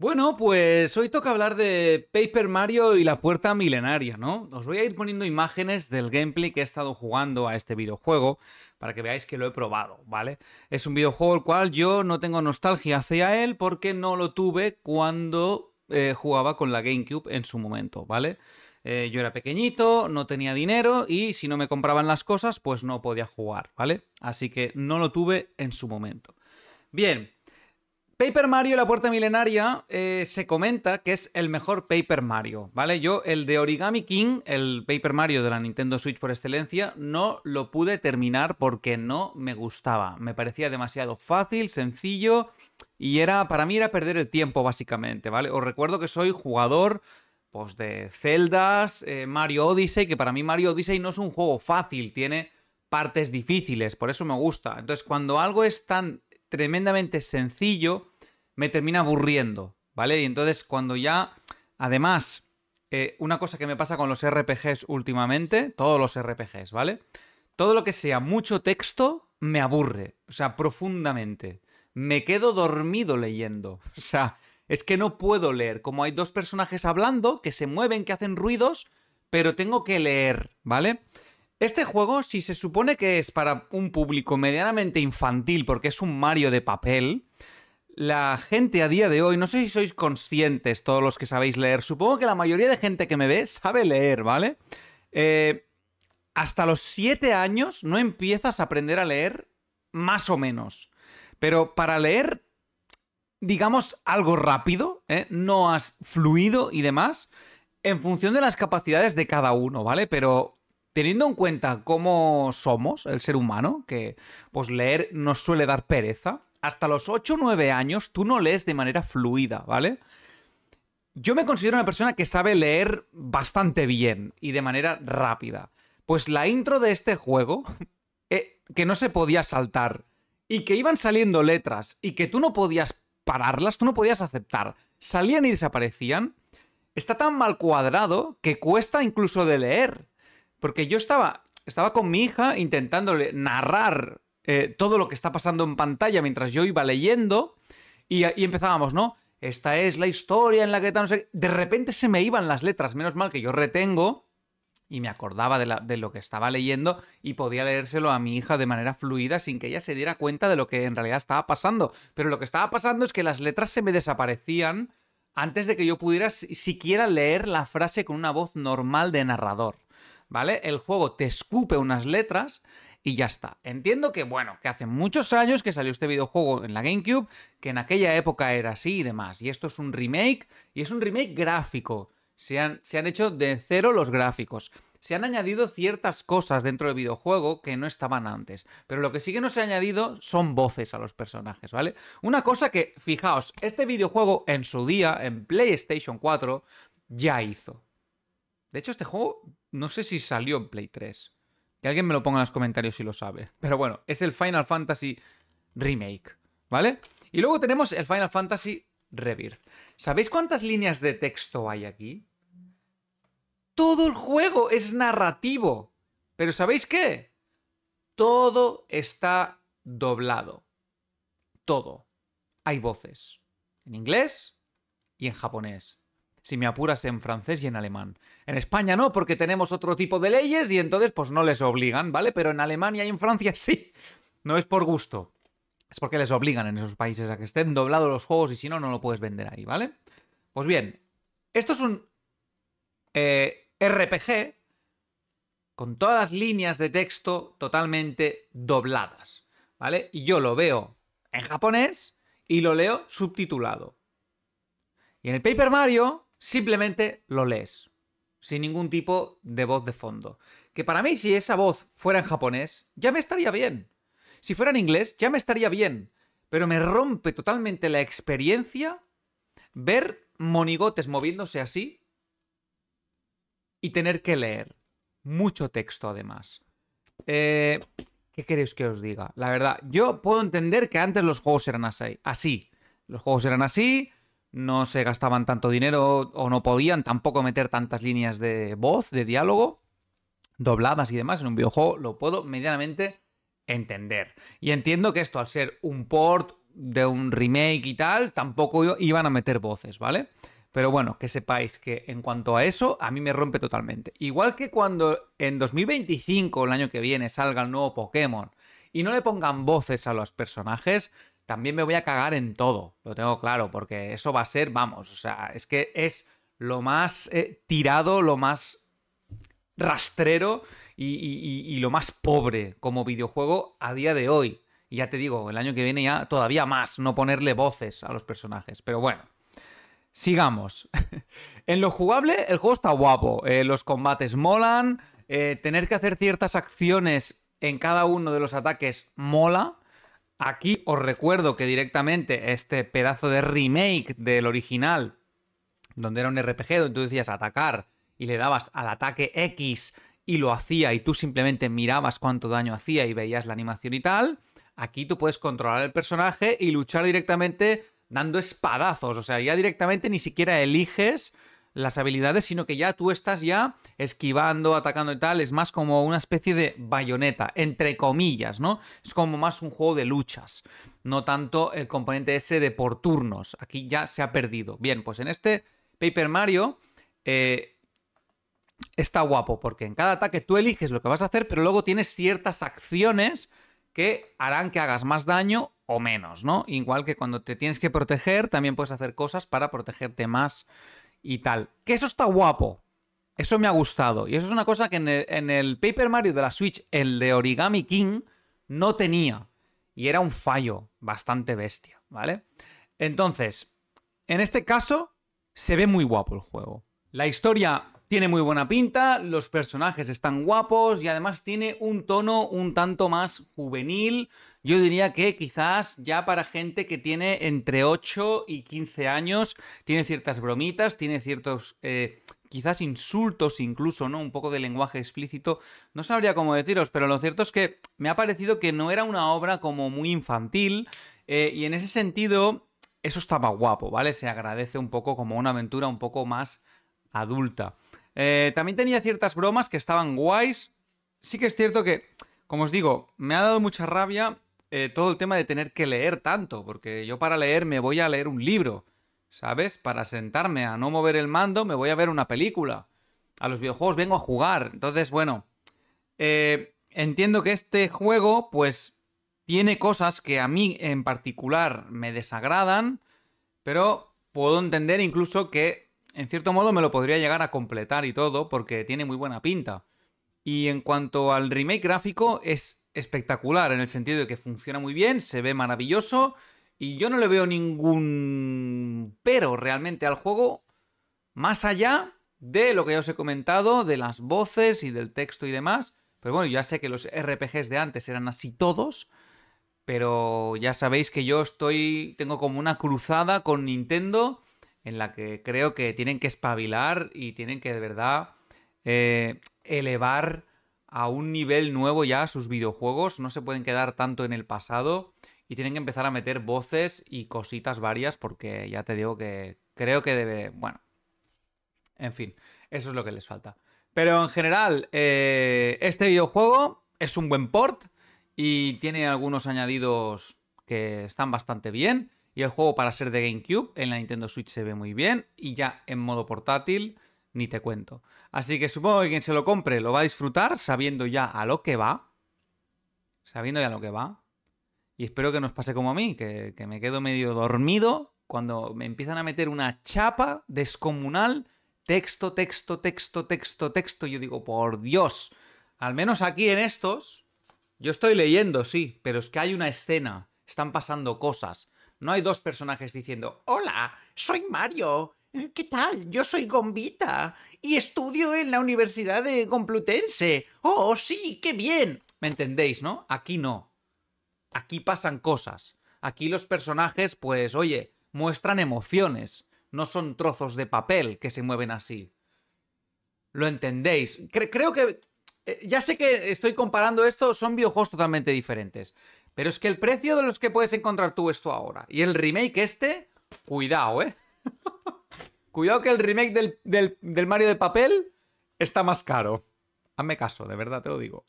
Bueno, pues hoy toca hablar de Paper Mario y la puerta milenaria, ¿no? Os voy a ir poniendo imágenes del gameplay que he estado jugando a este videojuego para que veáis que lo he probado, ¿vale? Es un videojuego el cual yo no tengo nostalgia hacia él porque no lo tuve cuando eh, jugaba con la GameCube en su momento, ¿vale? Eh, yo era pequeñito, no tenía dinero y si no me compraban las cosas, pues no podía jugar, ¿vale? Así que no lo tuve en su momento. Bien, Paper Mario La Puerta Milenaria eh, se comenta que es el mejor Paper Mario, ¿vale? Yo el de Origami King, el Paper Mario de la Nintendo Switch por excelencia, no lo pude terminar porque no me gustaba. Me parecía demasiado fácil, sencillo y era para mí era perder el tiempo básicamente, ¿vale? Os recuerdo que soy jugador pues de Celdas, eh, Mario Odyssey, que para mí Mario Odyssey no es un juego fácil, tiene partes difíciles, por eso me gusta. Entonces, cuando algo es tan tremendamente sencillo me termina aburriendo, ¿vale? Y entonces cuando ya, además, eh, una cosa que me pasa con los RPGs últimamente, todos los RPGs, ¿vale? Todo lo que sea mucho texto me aburre, o sea, profundamente. Me quedo dormido leyendo, o sea, es que no puedo leer, como hay dos personajes hablando, que se mueven, que hacen ruidos, pero tengo que leer, ¿vale? Este juego, si se supone que es para un público medianamente infantil, porque es un Mario de papel, la gente a día de hoy, no sé si sois conscientes todos los que sabéis leer, supongo que la mayoría de gente que me ve sabe leer, ¿vale? Eh, hasta los 7 años no empiezas a aprender a leer más o menos. Pero para leer, digamos, algo rápido, ¿eh? no has fluido y demás, en función de las capacidades de cada uno, ¿vale? Pero teniendo en cuenta cómo somos, el ser humano, que pues leer nos suele dar pereza, hasta los 8 o 9 años tú no lees de manera fluida, ¿vale? Yo me considero una persona que sabe leer bastante bien y de manera rápida. Pues la intro de este juego, eh, que no se podía saltar, y que iban saliendo letras y que tú no podías pararlas, tú no podías aceptar, salían y desaparecían, está tan mal cuadrado que cuesta incluso de leer. Porque yo estaba, estaba con mi hija intentándole narrar eh, todo lo que está pasando en pantalla mientras yo iba leyendo y, empezábamos, ¿no? Esta es la historia en la que... No sé, de repente se me iban las letras, menos mal que yo retengo y me acordaba de, de, lo que estaba leyendo y podía leérselo a mi hija de manera fluida sin que ella se diera cuenta de lo que en realidad estaba pasando. Pero lo que estaba pasando es que las letras se me desaparecían antes de que yo pudiera siquiera leer la frase con una voz normal de narrador. ¿vale? El juego te escupe unas letras y ya está. Entiendo que, bueno, que hace muchos años que salió este videojuego en la GameCube, que en aquella época era así y demás. Y esto es un remake, y es un remake gráfico. Se han, hecho de cero los gráficos. Se han añadido ciertas cosas dentro del videojuego que no estaban antes. Pero lo que sí que no se ha añadido son voces a los personajes, ¿vale? Una cosa que, fijaos, este videojuego en su día, en PlayStation 4, ya hizo. De hecho, este juego no sé si salió en Play 3. Que alguien me lo ponga en los comentarios si lo sabe. Pero bueno, es el Final Fantasy Remake, ¿vale? Y luego tenemos el Final Fantasy Rebirth. ¿Sabéis cuántas líneas de texto hay aquí? Todo el juego es narrativo. Pero ¿sabéis qué? Todo está doblado. Todo. Hay voces. En inglés y en japonés si me apuras en francés y en alemán. En España no, porque tenemos otro tipo de leyes y entonces pues no les obligan, ¿vale? Pero en Alemania y en Francia sí. No es por gusto. Es porque les obligan en esos países a que estén doblados los juegos y si no, no lo puedes vender ahí, ¿vale? Pues bien, esto es un eh, RPG con todas las líneas de texto totalmente dobladas, ¿vale? Y yo lo veo en japonés y lo leo subtitulado. Y en el Paper Mario Simplemente lo lees, sin ningún tipo de voz de fondo. Que para mí si esa voz fuera en japonés, ya me estaría bien. Si fuera en inglés, ya me estaría bien. Pero me rompe totalmente la experiencia ver monigotes moviéndose así y tener que leer. Mucho texto además. Eh, ¿Qué queréis que os diga? La verdad, yo puedo entender que antes los juegos eran así. Así. Los juegos eran así, no se gastaban tanto dinero o no podían tampoco meter tantas líneas de voz, de diálogo, dobladas y demás en un videojuego, lo puedo medianamente entender. Y entiendo que esto, al ser un port de un remake y tal, tampoco iban a meter voces, ¿vale? Pero bueno, que sepáis que en cuanto a eso, a mí me rompe totalmente. Igual que cuando en 2025, el año que viene, salga el nuevo Pokémon y no le pongan voces a los personajes, también me voy a cagar en todo, lo tengo claro, porque eso va a ser, vamos, o sea, es que es lo más eh, tirado, lo más rastrero y, lo más pobre como videojuego a día de hoy. Y ya te digo, el año que viene ya todavía más, no ponerle voces a los personajes. Pero bueno, sigamos. en lo jugable, el juego está guapo. Eh, los combates molan. Eh, tener que hacer ciertas acciones en cada uno de los ataques mola. Aquí os recuerdo que directamente este pedazo de remake del original, donde era un RPG, donde tú decías atacar y le dabas al ataque X y lo hacía y tú simplemente mirabas cuánto daño hacía y veías la animación y tal, aquí tú puedes controlar el personaje y luchar directamente dando espadazos, o sea, ya directamente ni siquiera eliges las habilidades, sino que ya tú estás ya esquivando, atacando y tal, es más como una especie de bayoneta, entre comillas, ¿no? Es como más un juego de luchas, no tanto el componente ese de por turnos, aquí ya se ha perdido. Bien, pues en este Paper Mario eh, está guapo, porque en cada ataque tú eliges lo que vas a hacer, pero luego tienes ciertas acciones que harán que hagas más daño o menos, ¿no? Igual que cuando te tienes que proteger, también puedes hacer cosas para protegerte más y tal. Que eso está guapo. Eso me ha gustado. Y eso es una cosa que en el, Paper Mario de la Switch, el de Origami King, no tenía. Y era un fallo bastante bestia, ¿vale? Entonces, en este caso, se ve muy guapo el juego. La historia tiene muy buena pinta, los personajes están guapos y además tiene un tono un tanto más juvenil. Yo diría que quizás ya para gente que tiene entre 8 y 15 años, tiene ciertas bromitas, tiene ciertos... Eh, quizás insultos incluso, ¿no? Un poco de lenguaje explícito. No sabría cómo deciros, pero lo cierto es que me ha parecido que no era una obra como muy infantil. Eh, y en ese sentido, eso estaba guapo, ¿vale? Se agradece un poco como una aventura un poco más adulta. Eh, también tenía ciertas bromas que estaban guays. Sí que es cierto que, como os digo, me ha dado mucha rabia eh, todo el tema de tener que leer tanto, porque yo para leer me voy a leer un libro, ¿sabes? Para sentarme a no mover el mando me voy a ver una película. A los videojuegos vengo a jugar. Entonces, bueno, eh, entiendo que este juego, pues, tiene cosas que a mí en particular me desagradan, pero puedo entender incluso que en cierto modo me lo podría llegar a completar y todo porque tiene muy buena pinta. Y en cuanto al remake gráfico, es espectacular en el sentido de que funciona muy bien, se ve maravilloso y yo no le veo ningún pero realmente al juego más allá de lo que ya os he comentado, de las voces y del texto y demás. Pero bueno, ya sé que los RPGs de antes eran así todos, pero ya sabéis que yo estoy tengo como una cruzada con Nintendo en la que creo que tienen que espabilar y tienen que de verdad eh, elevar a un nivel nuevo ya sus videojuegos, no se pueden quedar tanto en el pasado y tienen que empezar a meter voces y cositas varias porque ya te digo que creo que debe, bueno, en fin, eso es lo que les falta. Pero en general, eh, este videojuego es un buen port y tiene algunos añadidos que están bastante bien. Y el juego para ser de GameCube en la Nintendo Switch se ve muy bien y ya en modo portátil ni te cuento. Así que supongo que quien se lo compre lo va a disfrutar sabiendo ya a lo que va. Sabiendo ya a lo que va. Y espero que os pase como a mí, que, que me quedo medio dormido cuando me empiezan a meter una chapa descomunal. Texto, texto, texto, texto, texto. Yo digo, por Dios. Al menos aquí en estos, yo estoy leyendo, sí, pero es que hay una escena. Están pasando cosas. No hay dos personajes diciendo, hola, soy Mario, ¿qué tal? Yo soy Gombita y estudio en la Universidad de Complutense. Oh, sí, qué bien. ¿Me entendéis, no? Aquí no. Aquí pasan cosas. Aquí los personajes, pues, oye, muestran emociones. No son trozos de papel que se mueven así. Lo entendéis. creo que... Eh, ya sé que estoy comparando esto, son videojuegos totalmente diferentes. Pero es que el precio de los que puedes encontrar tú esto ahora y el remake este, cuidado, ¿eh? cuidado que el remake del, del Mario de papel está más caro. Hazme caso, de verdad te lo digo.